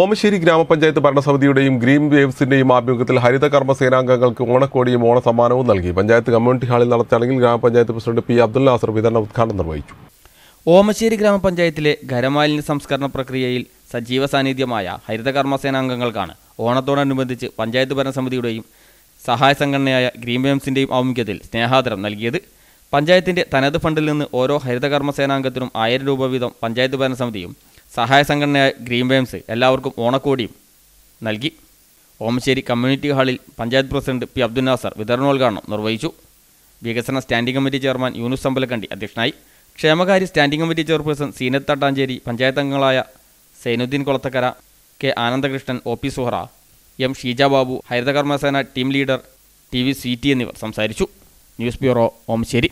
ഓമശ്ശേരി ഗ്രാമപഞ്ചായത്ത് ഭരണസമിതിയുടെയും ഗ്രീൻ വേവ്സിന്റെയും ആഭിമുഖ്യത്തിൽ ഹരിത കർമ്മ സേനാംഗങ്ങൾക്ക് ഓണക്കോടിയും ഓണസമ്മാനവും നൽകി പഞ്ചായത്ത് കമ്മ്യൂണിറ്റി ഹാളിൽ നടന്ന ചടങ്ങിൽ ഗ്രാമപഞ്ചായത്ത് പ്രസിഡന്റ് പി അബ്ദുൽ നാസർ വിതരണ ഉദ്ഘാടനം നിർവഹിച്ചു ഓമശ്ശേരി ഗ്രാമപഞ്ചായത്തിലെ ഖരമാലിന്യ സംസ്കരണ പ്രക്രിയയിൽ സജീവ സാന്നിധ്യമായ ഹരിത കർമ്മ സേനാംഗങ്ങൾക്കാണ് ഓണത്തോടനുബന്ധിച്ച് പഞ്ചായത്ത് ഭരണസമിതിയുടെയും സഹായ സംഘടനയായ ഗ്രീൻ വേവ്സിന്റെയും ആഭിമുഖ്യത്തിൽ സ്നേഹാദരം നൽകിയത് പഞ്ചായത്തിന്റെ തനത് ഫണ്ടിൽ നിന്ന് ഓരോ ഹരിതകർമ്മ സേനാംഗത്തിനും ആയിരം രൂപ വീതം പഞ്ചായത്ത് ഭരണസമിതിയും സഹായ സംഘടനയായ ഗ്രീൻ വേംസ് എല്ലാവർക്കും ഓണക്കോടിയും നൽകി ഓമശ്ശേരി കമ്മ്യൂണിറ്റി ഹാളിൽ പഞ്ചായത്ത് പ്രസിഡന്റ് പി അബ്ദുൽ നാസർ വിതരണോദ്ഘാടനം നിർവഹിച്ചു വികസന standing committee chairman Yunus Ambalakkandi അധ്യക്ഷനായി ക്ഷേമകാര്യ standing committee chairperson Zeenath Thattancheri panchayat അംഗങ്ങളായ Zainuddin Kolathakkara K Anandakrishnan O P Suhara M Sheeja Babu ഹരിതകർമ്മസേന team leader T V T എന്നിവർ സംസാരിച്ചു ന്യൂസ് ബ്യൂറോ ഓമശ്ശേരി